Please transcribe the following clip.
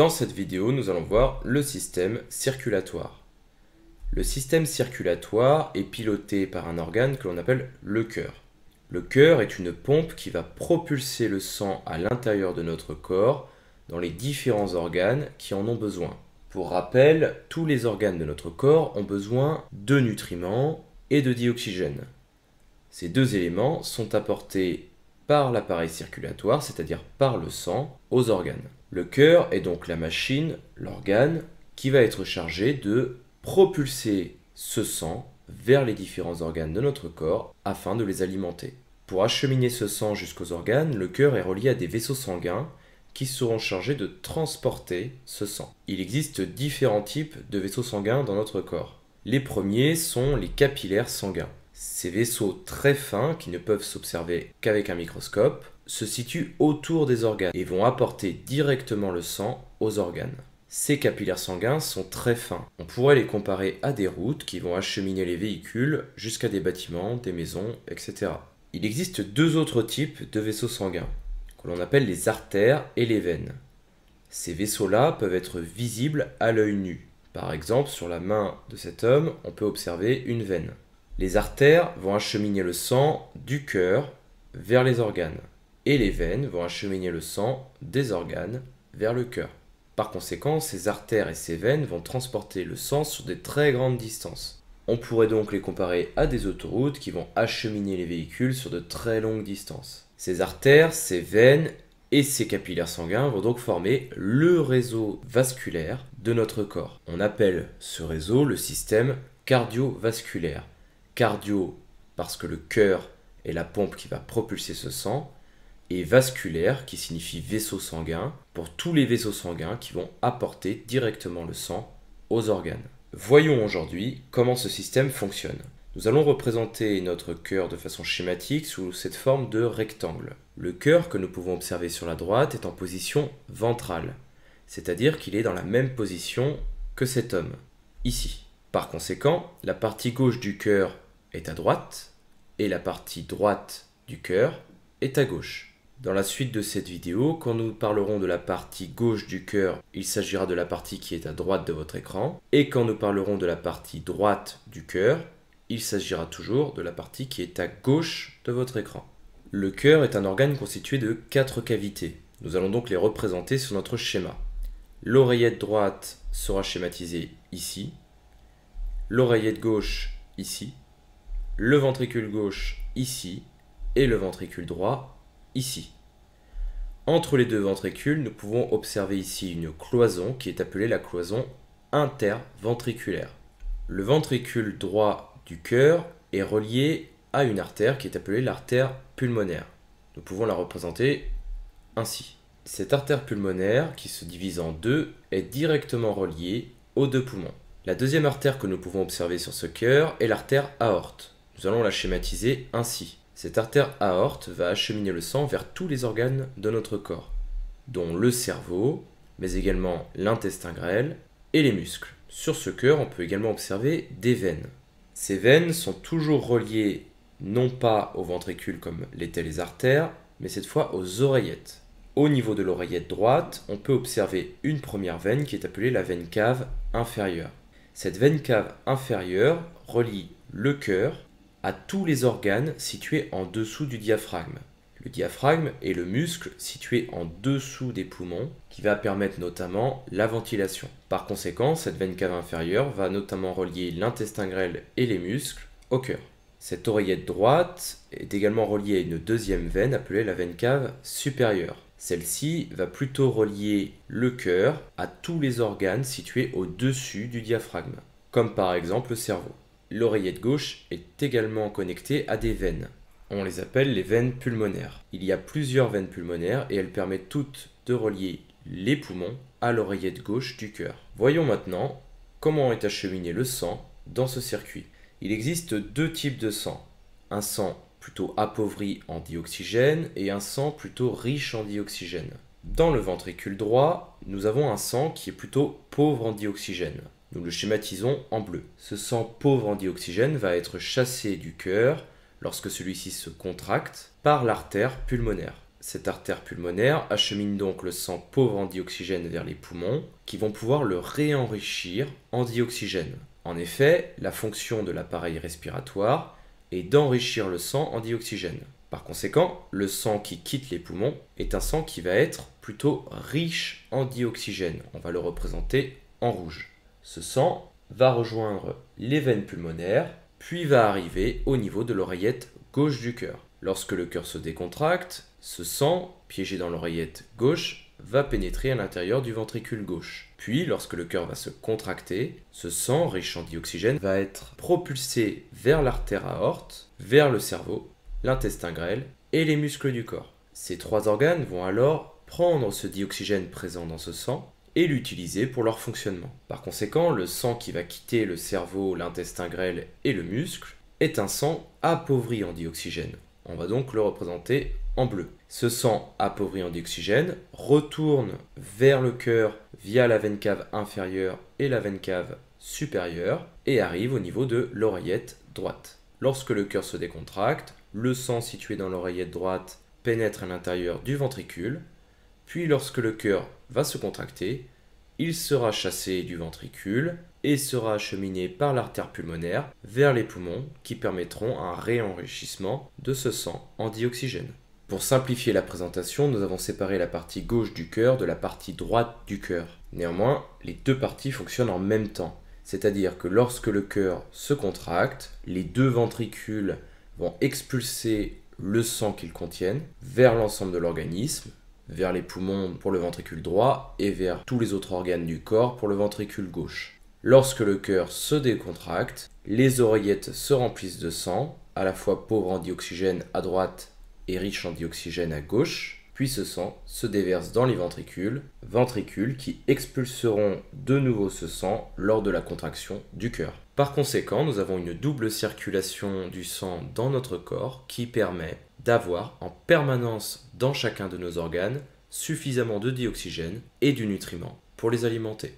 Dans cette vidéo, nous allons voir le système circulatoire. Le système circulatoire est piloté par un organe que l'on appelle le cœur. Le cœur est une pompe qui va propulser le sang à l'intérieur de notre corps dans les différents organes qui en ont besoin. Pour rappel, tous les organes de notre corps ont besoin de nutriments et de dioxygène. Ces deux éléments sont apportés par l'appareil circulatoire, c'est-à-dire par le sang, aux organes. Le cœur est donc la machine, l'organe, qui va être chargé de propulser ce sang vers les différents organes de notre corps afin de les alimenter. Pour acheminer ce sang jusqu'aux organes, le cœur est relié à des vaisseaux sanguins qui seront chargés de transporter ce sang. Il existe différents types de vaisseaux sanguins dans notre corps. Les premiers sont les capillaires sanguins. Ces vaisseaux très fins, qui ne peuvent s'observer qu'avec un microscope, se situent autour des organes et vont apporter directement le sang aux organes. Ces capillaires sanguins sont très fins. On pourrait les comparer à des routes qui vont acheminer les véhicules jusqu'à des bâtiments, des maisons, etc. Il existe deux autres types de vaisseaux sanguins, que l'on appelle les artères et les veines. Ces vaisseaux-là peuvent être visibles à l'œil nu. Par exemple, sur la main de cet homme, on peut observer une veine. Les artères vont acheminer le sang du cœur vers les organes et les veines vont acheminer le sang des organes vers le cœur. Par conséquent, ces artères et ces veines vont transporter le sang sur des très grandes distances. On pourrait donc les comparer à des autoroutes qui vont acheminer les véhicules sur de très longues distances. Ces artères, ces veines et ces capillaires sanguins vont donc former le réseau vasculaire de notre corps. On appelle ce réseau le système cardiovasculaire cardio, parce que le cœur est la pompe qui va propulser ce sang, et vasculaire, qui signifie vaisseau sanguin, pour tous les vaisseaux sanguins qui vont apporter directement le sang aux organes. Voyons aujourd'hui comment ce système fonctionne. Nous allons représenter notre cœur de façon schématique sous cette forme de rectangle. Le cœur que nous pouvons observer sur la droite est en position ventrale, c'est-à-dire qu'il est dans la même position que cet homme, ici. Par conséquent, la partie gauche du cœur est à droite et la partie droite du cœur est à gauche. Dans la suite de cette vidéo, quand nous parlerons de la partie gauche du cœur, il s'agira de la partie qui est à droite de votre écran. Et quand nous parlerons de la partie droite du cœur, il s'agira toujours de la partie qui est à gauche de votre écran. Le cœur est un organe constitué de quatre cavités. Nous allons donc les représenter sur notre schéma. L'oreillette droite sera schématisée ici, l'oreillette gauche ici, le ventricule gauche ici et le ventricule droit ici. Entre les deux ventricules, nous pouvons observer ici une cloison qui est appelée la cloison interventriculaire. Le ventricule droit du cœur est relié à une artère qui est appelée l'artère pulmonaire. Nous pouvons la représenter ainsi. Cette artère pulmonaire, qui se divise en deux, est directement reliée aux deux poumons. La deuxième artère que nous pouvons observer sur ce cœur est l'artère aorte. Nous allons la schématiser ainsi. Cette artère aorte va acheminer le sang vers tous les organes de notre corps, dont le cerveau, mais également l'intestin grêle et les muscles. Sur ce cœur, on peut également observer des veines. Ces veines sont toujours reliées non pas aux ventricules comme l'étaient les artères, mais cette fois aux oreillettes. Au niveau de l'oreillette droite, on peut observer une première veine qui est appelée la veine cave inférieure. Cette veine cave inférieure relie le cœur à tous les organes situés en dessous du diaphragme. Le diaphragme est le muscle situé en dessous des poumons qui va permettre notamment la ventilation. Par conséquent, cette veine cave inférieure va notamment relier l'intestin grêle et les muscles au cœur. Cette oreillette droite est également reliée à une deuxième veine appelée la veine cave supérieure. Celle-ci va plutôt relier le cœur à tous les organes situés au-dessus du diaphragme, comme par exemple le cerveau l'oreillette gauche est également connectée à des veines. On les appelle les veines pulmonaires. Il y a plusieurs veines pulmonaires et elles permettent toutes de relier les poumons à l'oreillette gauche du cœur. Voyons maintenant comment est acheminé le sang dans ce circuit. Il existe deux types de sang. Un sang plutôt appauvri en dioxygène et un sang plutôt riche en dioxygène. Dans le ventricule droit, nous avons un sang qui est plutôt pauvre en dioxygène. Nous le schématisons en bleu. Ce sang pauvre en dioxygène va être chassé du cœur lorsque celui-ci se contracte par l'artère pulmonaire. Cette artère pulmonaire achemine donc le sang pauvre en dioxygène vers les poumons qui vont pouvoir le réenrichir en dioxygène. En effet, la fonction de l'appareil respiratoire est d'enrichir le sang en dioxygène. Par conséquent, le sang qui quitte les poumons est un sang qui va être plutôt riche en dioxygène. On va le représenter en rouge. Ce sang va rejoindre les veines pulmonaires, puis va arriver au niveau de l'oreillette gauche du cœur. Lorsque le cœur se décontracte, ce sang, piégé dans l'oreillette gauche, va pénétrer à l'intérieur du ventricule gauche. Puis, lorsque le cœur va se contracter, ce sang riche en dioxygène va être propulsé vers l'artère aorte, vers le cerveau, l'intestin grêle et les muscles du corps. Ces trois organes vont alors prendre ce dioxygène présent dans ce sang et l'utiliser pour leur fonctionnement. Par conséquent, le sang qui va quitter le cerveau, l'intestin grêle et le muscle est un sang appauvri en dioxygène. On va donc le représenter en bleu. Ce sang appauvri en dioxygène retourne vers le cœur via la veine cave inférieure et la veine cave supérieure et arrive au niveau de l'oreillette droite. Lorsque le cœur se décontracte, le sang situé dans l'oreillette droite pénètre à l'intérieur du ventricule puis lorsque le cœur va se contracter, il sera chassé du ventricule et sera acheminé par l'artère pulmonaire vers les poumons qui permettront un réenrichissement de ce sang en dioxygène. Pour simplifier la présentation, nous avons séparé la partie gauche du cœur de la partie droite du cœur. Néanmoins, les deux parties fonctionnent en même temps, c'est-à-dire que lorsque le cœur se contracte, les deux ventricules vont expulser le sang qu'ils contiennent vers l'ensemble de l'organisme vers les poumons pour le ventricule droit et vers tous les autres organes du corps pour le ventricule gauche. Lorsque le cœur se décontracte, les oreillettes se remplissent de sang, à la fois pauvre en dioxygène à droite et riche en dioxygène à gauche, puis ce sang se déverse dans les ventricules, ventricules qui expulseront de nouveau ce sang lors de la contraction du cœur. Par conséquent, nous avons une double circulation du sang dans notre corps qui permet d'avoir en permanence dans chacun de nos organes suffisamment de dioxygène et du nutriment pour les alimenter.